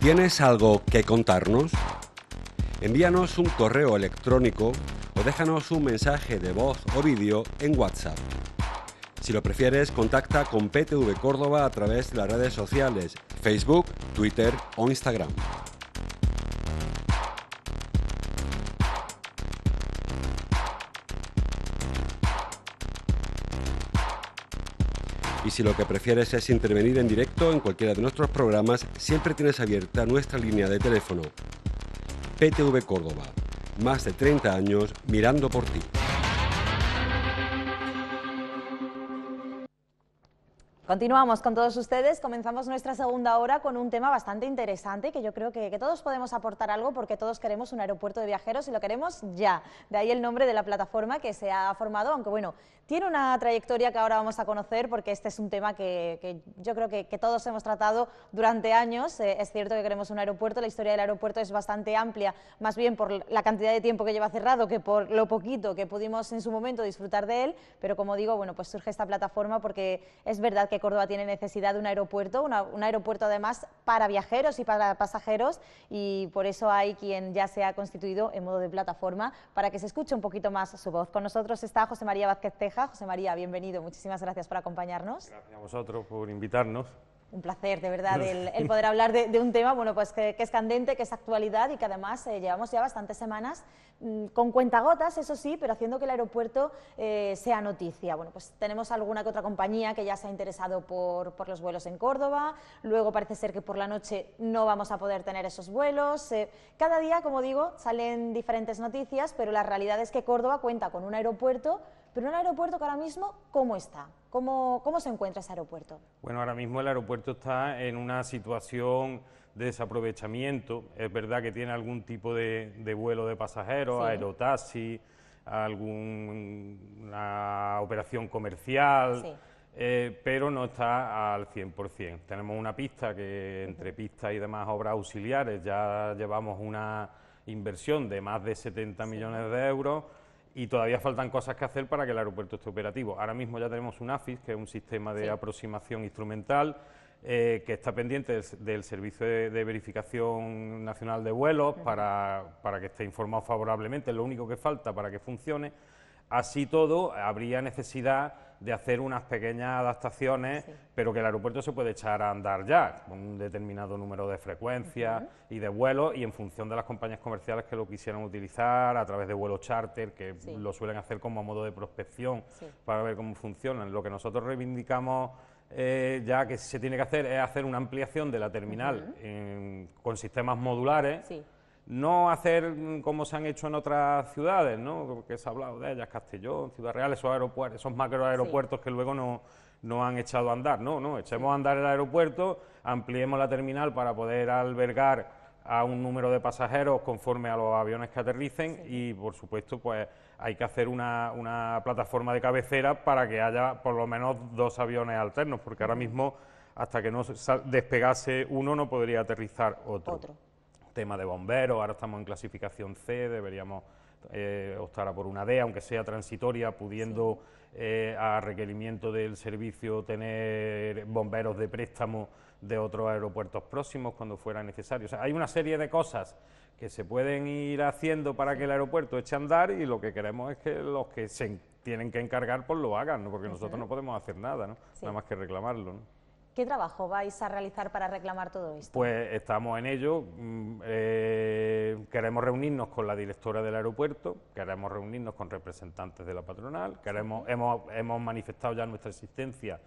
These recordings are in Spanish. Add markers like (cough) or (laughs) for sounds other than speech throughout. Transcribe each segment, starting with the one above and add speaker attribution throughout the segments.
Speaker 1: ¿Tienes algo que contarnos? Envíanos un correo electrónico o déjanos un mensaje de voz o vídeo en WhatsApp. Si lo prefieres, contacta con PTV Córdoba a través de las redes sociales Facebook, Twitter o Instagram. Y si lo que prefieres es intervenir en directo en cualquiera de nuestros programas, siempre tienes abierta nuestra línea de teléfono. PTV Córdoba, más de 30 años mirando por ti.
Speaker 2: Continuamos con todos ustedes, comenzamos nuestra segunda hora con un tema bastante interesante que yo creo que, todos podemos aportar algo porque todos queremos un aeropuerto de viajeros y lo queremos ya. De ahí el nombre de la plataforma que se ha formado, aunque bueno, tiene una trayectoria que ahora vamos a conocer porque este es un tema que, yo creo que, todos hemos tratado durante años. Eh, es cierto que queremos un aeropuerto, la historia del aeropuerto es bastante amplia, más bien por la cantidad de tiempo que lleva cerrado que por lo poquito que pudimos en su momento disfrutar de él, pero como digo, bueno, pues surge esta plataforma porque es verdad que Córdoba tiene necesidad de un aeropuerto, un aeropuerto además para viajeros y para pasajeros y por eso hay quien ya se ha constituido en modo de plataforma para que se escuche un poquito más su voz. Con nosotros está José María Vázquez Teja. José María, bienvenido, muchísimas gracias por acompañarnos. Gracias a
Speaker 1: vosotros por invitarnos.
Speaker 2: Un placer, de verdad, el, poder hablar de, un tema bueno, pues que, es candente, que es actualidad y que además eh, llevamos ya bastantes semanas mm, con cuentagotas, eso sí, pero haciendo que el aeropuerto eh, sea noticia. Bueno, pues tenemos alguna que otra compañía que ya se ha interesado por, los vuelos en Córdoba, luego parece ser que por la noche no vamos a poder tener esos vuelos. Eh, cada día, como digo, salen diferentes noticias, pero la realidad es que Córdoba cuenta con un aeropuerto, pero un aeropuerto que ahora mismo, ¿cómo está? ¿Cómo, se encuentra ese aeropuerto?
Speaker 1: Bueno, ahora mismo el aeropuerto está en una situación de desaprovechamiento. Es verdad que tiene algún tipo de, vuelo de pasajeros, aerotaxi, alguna operación comercial. Eh, pero no está al 100%. Tenemos una pista que entre pistas y demás obras auxiliares ya llevamos una inversión de más de 70 millones de euros y todavía faltan cosas que hacer para que el aeropuerto esté operativo. Ahora mismo ya tenemos un AFIS, que es un sistema de aproximación instrumental, eh, que está pendiente del, Servicio de, Verificación Nacional de Vuelos para, para que esté informado favorablemente, es lo único que falta para que funcione Así todo, habría necesidad de hacer unas pequeñas adaptaciones, pero que el aeropuerto se puede echar a andar ya, con un determinado número de frecuencias y de vuelos, y en función de las compañías comerciales que lo quisieran utilizar, a través de vuelos charter, que lo suelen hacer como a modo de prospección para ver cómo funcionan. Lo que nosotros reivindicamos eh, ya que se tiene que hacer es hacer una ampliación de la terminal con sistemas modulares no hacer como se han hecho en otras ciudades, ¿no? Porque se ha hablado de ellas, Castellón, Ciudad Real, esos aeropuertos, esos macro aeropuertos que luego no, han echado a andar, no, no, echemos a andar el aeropuerto, ampliemos la terminal para poder albergar a un número de pasajeros conforme a los aviones que aterricen y por supuesto pues hay que hacer una, una plataforma de cabecera para que haya por lo menos dos aviones alternos, porque ahora mismo hasta que no despegase uno no podría aterrizar otro tema de bomberos, ahora estamos en clasificación C, deberíamos eh, optar a por una D, aunque sea transitoria, pudiendo eh, a requerimiento del servicio tener bomberos de préstamo de otros aeropuertos próximos cuando fuera necesario. hay una serie de cosas que se pueden ir haciendo para que el aeropuerto eche a andar y lo que queremos es que los que se tienen que encargar pues lo hagan, ¿no? porque nosotros no podemos hacer nada, ¿no? nada más que reclamarlo. ¿no?
Speaker 2: ¿Qué trabajo vais a realizar para reclamar todo esto?
Speaker 1: Pues estamos en ello. Mm, eh, queremos reunirnos con la directora del aeropuerto, queremos reunirnos con representantes de la patronal, queremos, hemos, hemos manifestado ya nuestra existencia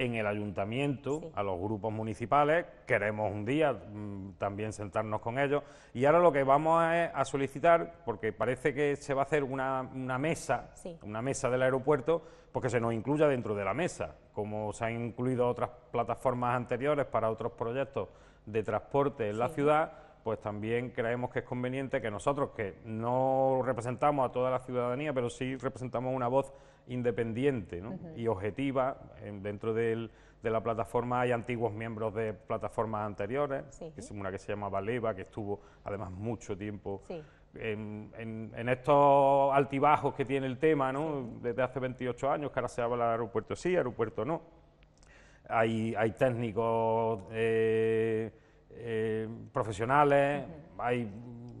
Speaker 1: en el ayuntamiento, a los grupos municipales, queremos un día mm, también sentarnos con ellos. Y ahora lo que vamos a, solicitar, porque parece que se va a hacer una, mesa, una mesa del aeropuerto, ...porque se nos incluya dentro de la mesa, como se han incluido otras plataformas anteriores para otros proyectos de transporte en la ciudad, pues también creemos que es conveniente que nosotros, que no representamos a toda la ciudadanía, pero sí representamos una voz independiente y objetiva. dentro de la plataforma hay antiguos miembros de plataformas anteriores, que es una que se llama Valeva, que estuvo además mucho tiempo en, estos altibajos que tiene el tema, desde hace 28 años, que ahora se habla de aeropuerto sí, aeropuerto no. Hay, técnicos eh, eh, profesionales, hay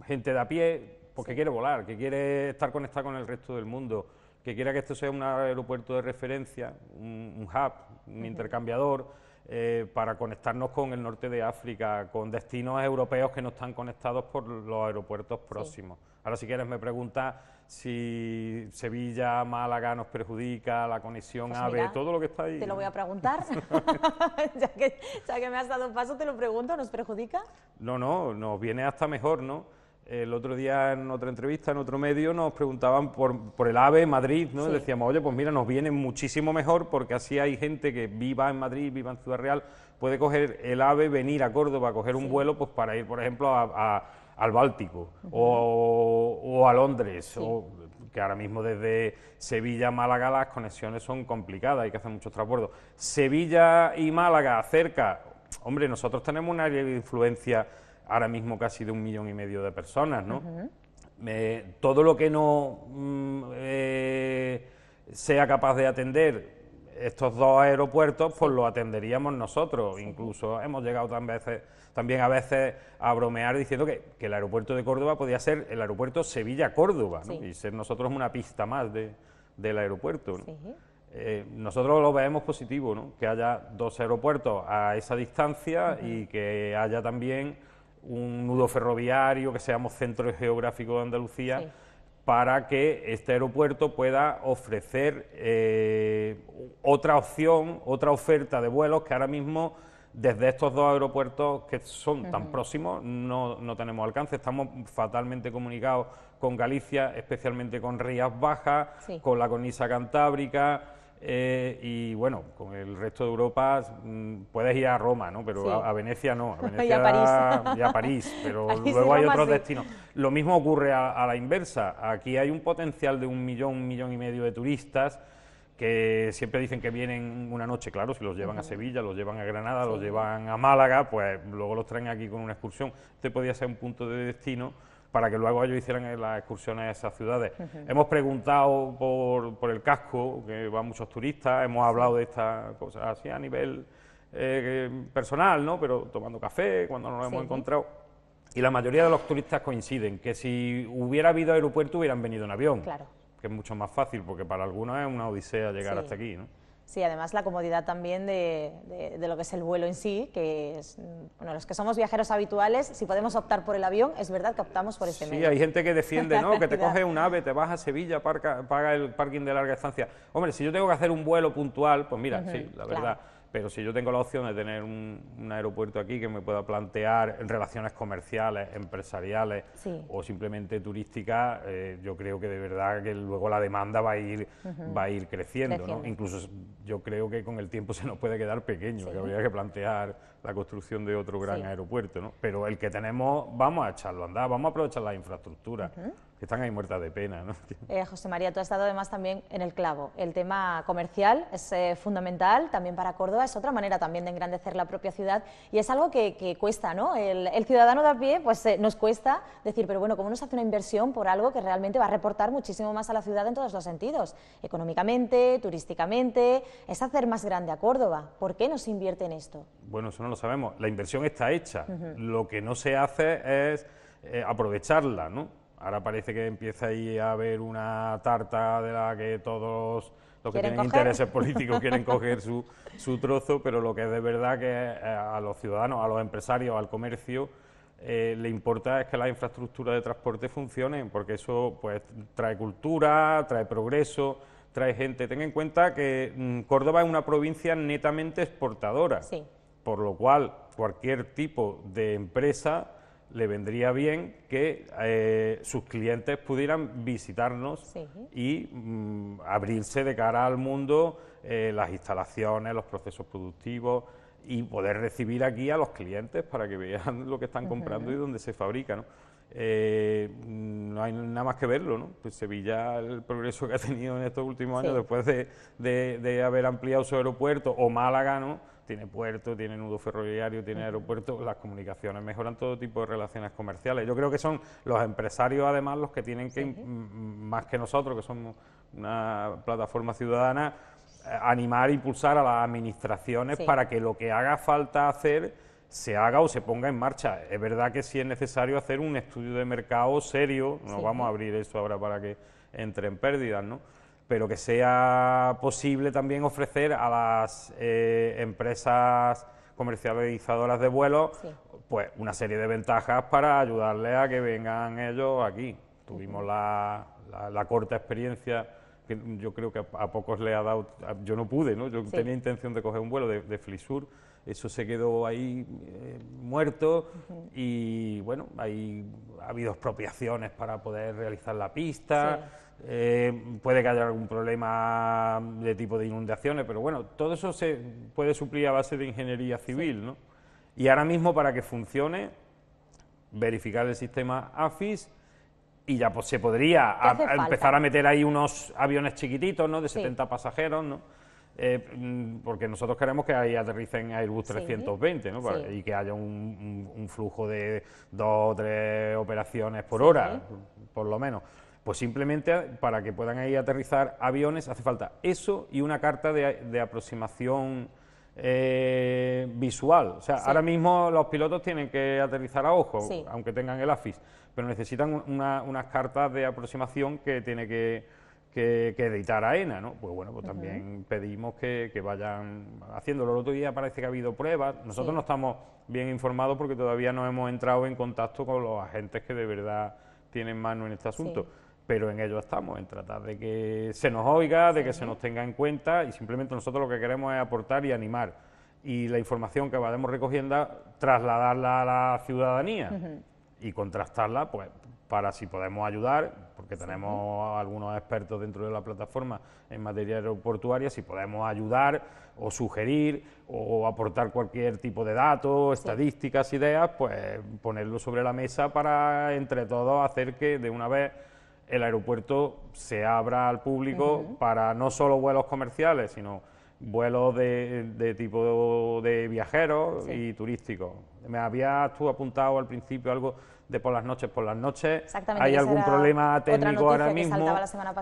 Speaker 1: gente de a pie, porque quiere volar, que quiere estar conectada con el resto del mundo que quiera que esto sea un aeropuerto de referencia, un, hub, un intercambiador, eh, para conectarnos con el norte de África, con destinos europeos que no están conectados por los aeropuertos próximos. Ahora, si quieres, me preguntas si Sevilla, Málaga nos perjudica, la conexión pues a AVE, todo lo que está ahí. Te lo voy a
Speaker 2: preguntar. (laughs) (laughs) ya, que, ya que me has dado un paso, te lo pregunto, ¿nos perjudica?
Speaker 1: No, no, nos viene hasta mejor, ¿no? El otro día en otra entrevista, en otro medio, nos preguntaban por, el AVE Madrid, ¿no? Decíamos, oye, pues mira, nos viene muchísimo mejor porque así hay gente que viva en Madrid, viva en Ciudad Real, puede coger el AVE, venir a Córdoba, coger un vuelo pues para ir, por ejemplo, al Báltico o, a Londres, o, que ahora mismo desde Sevilla a Málaga las conexiones son complicadas, hay que hacer muchos transbordos. Sevilla y Málaga cerca, hombre, nosotros tenemos una área de influencia ahora mismo casi de un millón y medio de personas, ¿no? todo lo que no mm, eh, sea capaz de atender estos dos aeropuertos, pues lo atenderíamos nosotros. Incluso hemos llegado también a veces a bromear diciendo que, que, el aeropuerto de Córdoba podía ser el aeropuerto Sevilla-Córdoba, y ser nosotros una pista más del aeropuerto. Eh, nosotros lo vemos positivo, ¿no? que haya dos aeropuertos a esa distancia y que haya también un nudo ferroviario, que seamos centro geográfico de Andalucía, para que este aeropuerto pueda ofrecer eh, otra opción, otra oferta de vuelos que ahora mismo desde estos dos aeropuertos que son tan próximos no, tenemos alcance. Estamos fatalmente comunicados con Galicia, especialmente con Rías Bajas, con la cornisa cantábrica. Eh, y bueno, con el resto de Europa mm, puedes ir a Roma, ¿no? pero a, Venecia no, a (laughs) Venecia y a París, pero (laughs) luego hay otros ¿eh? destinos. Lo mismo ocurre a, la inversa, aquí hay un potencial de un millón, un millón y medio de turistas que siempre dicen que vienen una noche, claro, si los llevan a Sevilla, los llevan a Granada, los llevan a Málaga, pues luego los traen aquí con una excursión. Este podría ser un punto de destino para que luego ellos hicieran las excursiones a esas ciudades. Hemos preguntado por, casco, que van muchos turistas, hemos hablado de estas cosas así a nivel eh, personal, ¿no? Pero tomando café, cuando nos hemos encontrado. Y la mayoría de los turistas coinciden, que si hubiera habido aeropuerto hubieran venido en avión. Que es mucho más fácil, porque para algunos es una odisea llegar hasta aquí, ¿no?
Speaker 2: Sí, además la comodidad también de, de, lo que es el vuelo en sí, que es, bueno, los que somos viajeros habituales, si podemos optar por el avión, es verdad que optamos por este medio. Sí, hay gente que
Speaker 1: defiende, ¿no? (laughs) que te coge un ave, te vas a Sevilla, paga el parking de larga estancia. Hombre, si yo tengo que hacer un vuelo puntual, pues mira, sí, la verdad pero si yo tengo la opción de tener un, aeropuerto aquí que me pueda plantear relaciones comerciales, empresariales o simplemente turísticas, eh, yo creo que de verdad que luego la demanda va a ir, va a ir creciendo, ¿no? Incluso yo creo que con el tiempo (laughs) se nos puede quedar pequeño, que habría que plantear la construcción de otro gran aeropuerto, ¿no? Pero el que tenemos, vamos a echarlo a andar, vamos a aprovechar la infraestructura, que están ahí muertas de pena, ¿no? (laughs)
Speaker 2: Eh, José María, tú has estado además también en el clavo. El tema comercial es eh, fundamental también para Córdoba, es otra manera también de engrandecer la propia ciudad y es algo que, cuesta, ¿no? El, ciudadano de a pie, pues eh, nos cuesta decir, pero bueno, ¿cómo nos hace una inversión por algo que realmente va a reportar muchísimo más a la ciudad en todos los sentidos? Económicamente, turísticamente, es hacer más grande a Córdoba. ¿Por qué no invierte en esto?
Speaker 1: Bueno, no sabemos. La inversión está hecha. Lo que no se hace es eh, aprovecharla, ¿no? Ahora parece que empieza ahí a haber una tarta de la que todos los que tienen intereses (laughs) políticos quieren coger su, su, trozo, pero lo que es de verdad que eh, a los ciudadanos, a los empresarios, al comercio, eh, le importa es que las infraestructuras de transporte funcionen, porque eso pues trae cultura, trae progreso, trae gente. Ten en cuenta que mm, Córdoba es una provincia netamente exportadora. Sí por lo cual cualquier tipo de empresa le vendría bien que eh, sus clientes pudieran visitarnos y mm, abrirse de cara al mundo eh, las instalaciones, los procesos productivos y poder recibir aquí a los clientes para que vean (laughs) lo que están comprando y dónde se fabrica. ¿no? Eh, mm, no hay nada más que verlo, ¿no? Pues Sevilla, el progreso que ha tenido en estos últimos años, después de, de haber ampliado su aeropuerto, o Málaga, ¿no? tiene puerto, tiene nudo ferroviario, tiene aeropuerto, las comunicaciones mejoran todo tipo de relaciones comerciales. Yo creo que son los empresarios además los que tienen que, más que nosotros, que somos una plataforma ciudadana, eh, animar e impulsar a las administraciones para que lo que haga falta hacer se haga o se ponga en marcha. Es verdad que si es necesario hacer un estudio de mercado serio, no vamos a abrir eso ahora para que entre en pérdidas, ¿no? pero que sea posible también ofrecer a las eh, empresas comercializadoras de vuelos pues una serie de ventajas para ayudarle a que vengan ellos aquí. Tuvimos la, corta experiencia que yo creo que a, pocos le ha dado, yo no pude, ¿no? yo tenía intención de coger un vuelo de, de eso se quedó ahí eh, muerto y bueno, ahí ha habido expropiaciones para poder realizar la pista. Eh, puede que haya algún problema de tipo de inundaciones, pero bueno, todo eso se puede suplir a base de ingeniería civil, ¿no? Y ahora mismo para que funcione, verificar el sistema AFIS y ya pues, se podría empezar a meter ahí unos aviones chiquititos, ¿no? De 70 pasajeros, ¿no? Eh, porque nosotros queremos que ahí aterricen Airbus 320 ¿no? y que haya un, flujo de dos o tres operaciones por hora, por lo menos. Pues simplemente ah, para que puedan ahí aterrizar aviones hace falta eso y una carta de, aproximación eh, visual. O sea, ahora mismo los pilotos tienen que aterrizar a ojo, aunque tengan el AFIS, pero necesitan unas cartas de aproximación que tiene que, que, editar AENA, e ¿no? Pues bueno, pues también pedimos que, vayan haciéndolo. El otro día parece que ha habido pruebas. Nosotros no estamos bien informados porque todavía no hemos entrado en contacto con los agentes que de verdad tienen mano en este asunto pero en ello estamos, en tratar de que se nos oiga, de que se nos tenga en cuenta y simplemente nosotros lo que queremos es aportar y animar. Y la información que vayamos recogiendo, trasladarla a la ciudadanía y contrastarla, pues para si podemos ayudar, porque tenemos algunos expertos dentro de la plataforma en materia aeroportuaria, si podemos ayudar o sugerir o aportar cualquier tipo de datos, estadísticas, ideas, pues ponerlo sobre la mesa para entre todos hacer que de una vez el aeropuerto se abra al público para no solo vuelos comerciales, sino vuelos de, tipo de viajeros y turísticos. Me habías tú apuntado al principio algo de por las noches, por las noches. Hay algún problema técnico ahora mismo,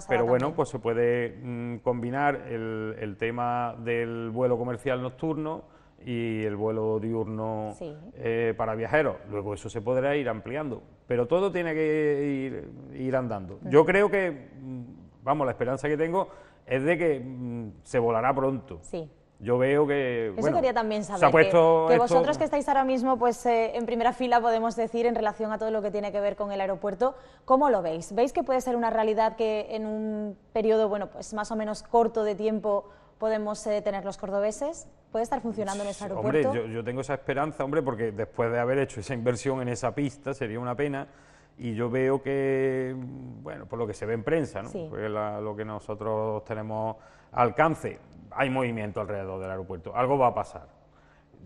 Speaker 1: pero bueno, pues se puede mm, combinar el, el tema del vuelo comercial nocturno y el vuelo diurno eh, para viajeros. Luego eso se podrá ir ampliando, pero todo tiene que ir, andando. Yo creo que, mm, vamos, la esperanza que tengo es de que mm, se volará pronto. Sí. Yo veo que... Eso quería
Speaker 2: también saber, que, vosotros que estáis ahora mismo pues eh, en primera fila, podemos decir, en relación a todo lo que tiene que ver con el aeropuerto, ¿cómo lo veis? ¿Veis que puede ser una realidad que en un periodo, bueno, pues más o menos corto de tiempo podemos eh, tener los cordobeses? ¿Puede estar funcionando en ese aeropuerto? Hombre,
Speaker 1: yo, tengo esa esperanza, hombre, porque después de haber hecho esa inversión en esa pista sería una pena. Y yo veo que, bueno, por lo que se ve en prensa, ¿no? Pues lo que nosotros tenemos alcance, hay movimiento alrededor del aeropuerto, algo va a pasar.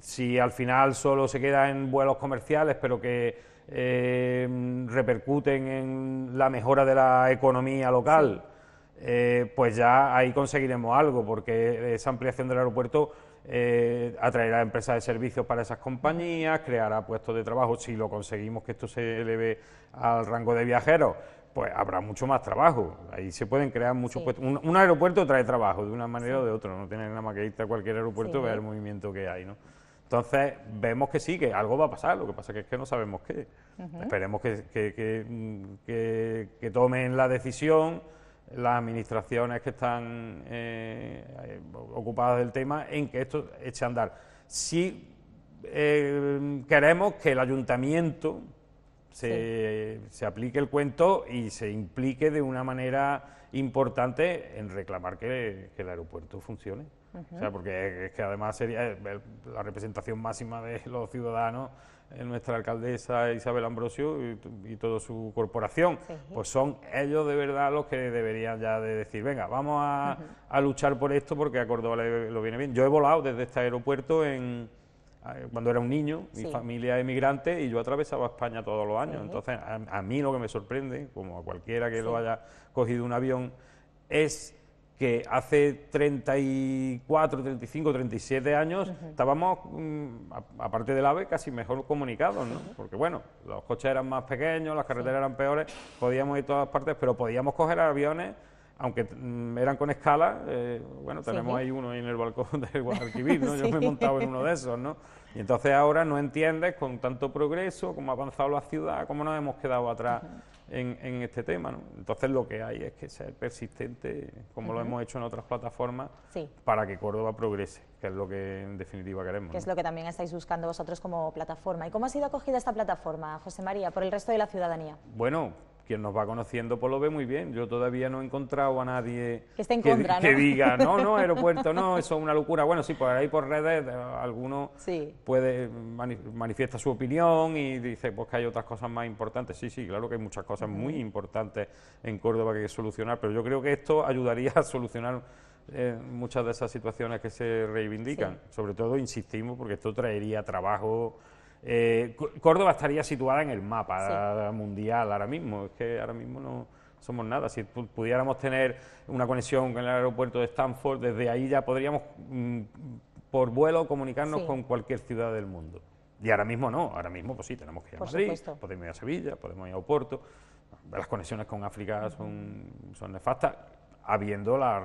Speaker 1: Si al final solo se queda en vuelos comerciales, pero que eh, repercuten en la mejora de la economía local, eh, pues ya ahí conseguiremos algo, porque esa ampliación del aeropuerto atraer eh, atraerá empresas de servicios para esas compañías, creará puestos de trabajo. Si lo conseguimos que esto se eleve al rango de viajeros, pues habrá mucho más trabajo. Ahí se pueden crear muchos puestos. Un, aeropuerto trae trabajo de una manera o de otra. No tienen nada más que irte a cualquier aeropuerto y ver el movimiento que hay, ¿no? Entonces, vemos que sí, que algo va a pasar, lo que pasa es que no sabemos qué. Esperemos mm, que, que tomen la decisión las administraciones que están eh, eh, ocupadas del tema en que esto eche andar. Si eh, queremos que el ayuntamiento se, se, aplique el cuento y se implique de una manera importante en reclamar que, el aeropuerto funcione. O sea, porque es que además sería eh, la representación máxima de los ciudadanos nuestra alcaldesa Isabel Ambrosio y, y toda su corporación, pues son ellos de verdad los que deberían ya de decir, venga, vamos a, luchar por esto porque a Córdoba le, lo viene bien. Yo he volado desde este aeropuerto en, cuando era un niño, mi familia emigrante y yo atravesaba España todos los años. Entonces, a, mí lo que me sorprende, como a cualquiera que lo haya cogido un avión, es que hace 34, 35, 37 años estábamos, mm, aparte del AVE, casi mejor comunicados, ¿no? Porque bueno, los coches eran más pequeños, las carreteras eran peores, podíamos ir a todas partes, pero podíamos coger aviones, aunque mm, eran con escala, eh, bueno, tenemos ahí uno en el balcón (laughs) del Guadalquivir, Yo (laughs) me he montado en uno de esos, ¿no? Y entonces ahora no entiendes con tanto progreso, cómo ha avanzado la ciudad, cómo nos hemos quedado atrás en, este tema. Entonces lo que hay es que ser persistente, como lo hemos hecho en otras plataformas, para que Córdoba progrese, que es lo que en definitiva queremos. Que es lo
Speaker 2: que también estáis buscando vosotros como plataforma. ¿Y cómo ha sido acogida esta plataforma, José María, por el resto de la ciudadanía?
Speaker 1: Bueno, quien nos va conociendo pues lo ve muy bien. Yo todavía no he encontrado a nadie
Speaker 2: que, diga, no, no, (laughs) aeropuerto, no,
Speaker 1: eso es una locura. Bueno, sí, por pues ahí por redes eh, alguno puede manifiesta su opinión y dice pues que hay otras cosas más importantes. Sí, sí, claro que hay muchas cosas muy importantes en Córdoba que hay que solucionar, pero yo creo que esto ayudaría a solucionar eh, muchas de esas situaciones que se reivindican. Sobre todo, insistimos, porque esto traería trabajo eh, Córdoba estaría situada en el mapa mundial ahora mismo, es que ahora mismo no somos nada. Si pudiéramos tener una conexión con el aeropuerto de Stanford, desde ahí ya podríamos mm, por vuelo comunicarnos con cualquier ciudad del mundo. Y ahora mismo no, ahora mismo pues sí, tenemos que ir a Madrid, podemos ir a Sevilla, podemos ir a Oporto. Las conexiones con África son, son nefastas, habiendo las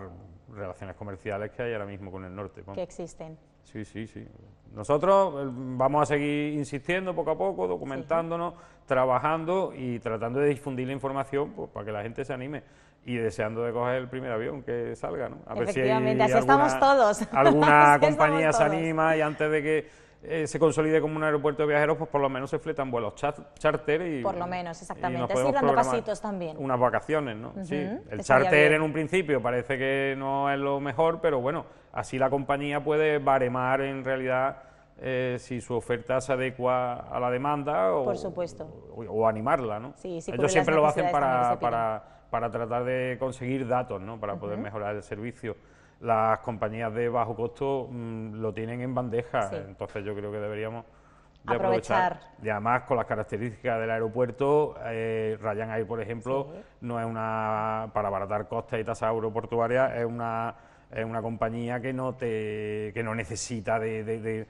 Speaker 1: relaciones comerciales que hay ahora mismo con el norte. Que existen. Sí, sí, sí. Nosotros eh, vamos a seguir insistiendo poco a poco, documentándonos, trabajando y tratando de difundir la información pues, para que la gente se anime y deseando de coger el primer avión que salga, ¿no? A ver si así estamos todos. (laughs) Alguna compañía se anima y antes de que eh, se consolide como un aeropuerto de viajeros, pues por lo menos se fletan vuelos charter y... Por lo menos, exactamente. pasitos también. Unas vacaciones, ¿no? Sí, el charter en un principio parece que no es lo mejor, pero bueno, así la compañía puede baremar en realidad... Eh, si su oferta se adecua a la demanda o, Por supuesto. o, animarla.
Speaker 2: ¿no? Sí, sí, Ellos siempre lo hacen para, para,
Speaker 1: para, tratar de conseguir datos, ¿no? para poder mejorar el servicio las compañías de bajo costo mm, lo tienen en bandeja, entonces yo creo que deberíamos
Speaker 2: aprovechar.
Speaker 1: Y además, con las características del aeropuerto, eh, por ejemplo, no es una, para abaratar costes y tasas aeroportuarias, es una, es una compañía que no, te, que no necesita de,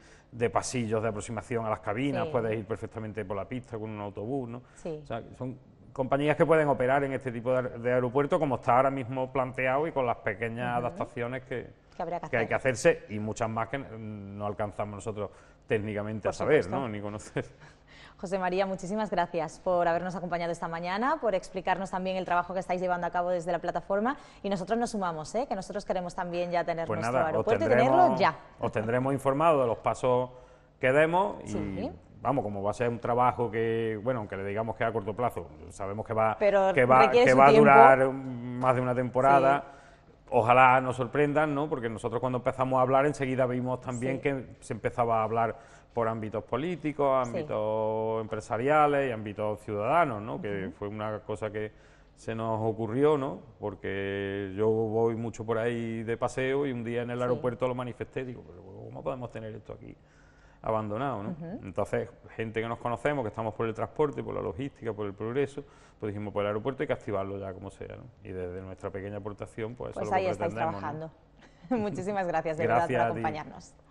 Speaker 1: pasillos de aproximación a las cabinas, puedes ir perfectamente por la pista con un autobús, ¿no? son compañías que pueden operar en este tipo de, aeropuerto como está ahora mismo planteado y con las pequeñas adaptaciones que, que, hay que hacerse y muchas más que no alcanzamos nosotros técnicamente a saber, ni conocer. (laughs)
Speaker 2: José María, muchísimas gracias por habernos acompañado esta mañana, por explicarnos también el trabajo que estáis llevando a cabo desde la plataforma y nosotros nos sumamos, ¿eh? que nosotros queremos también ya tener pues nuestro aeropuerto y tenerlo ya.
Speaker 1: Os tendremos informado de los pasos que demos vamos, como va a ser un trabajo que, bueno, aunque le digamos que a corto plazo, sabemos que va, que va, a durar más de una temporada. Ojalá nos sorprendan, ¿no? Porque nosotros cuando empezamos a hablar enseguida vimos también que se empezaba a hablar por ámbitos políticos, ámbitos empresariales y ámbitos ciudadanos, ¿no? Que fue una cosa que se nos ocurrió, ¿no? Porque yo voy mucho por ahí de paseo y un día en el aeropuerto lo manifesté, digo, ¿cómo podemos tener esto aquí? abandonado. ¿no? Entonces, gente que nos conocemos, que estamos por el transporte, por la logística, por el progreso, pues dijimos, por pues el aeropuerto hay que activarlo ya como sea. Y desde nuestra pequeña aportación, pues, eso ahí pues lo que estáis trabajando.
Speaker 2: (laughs) Muchísimas gracias de verdad por acompañarnos.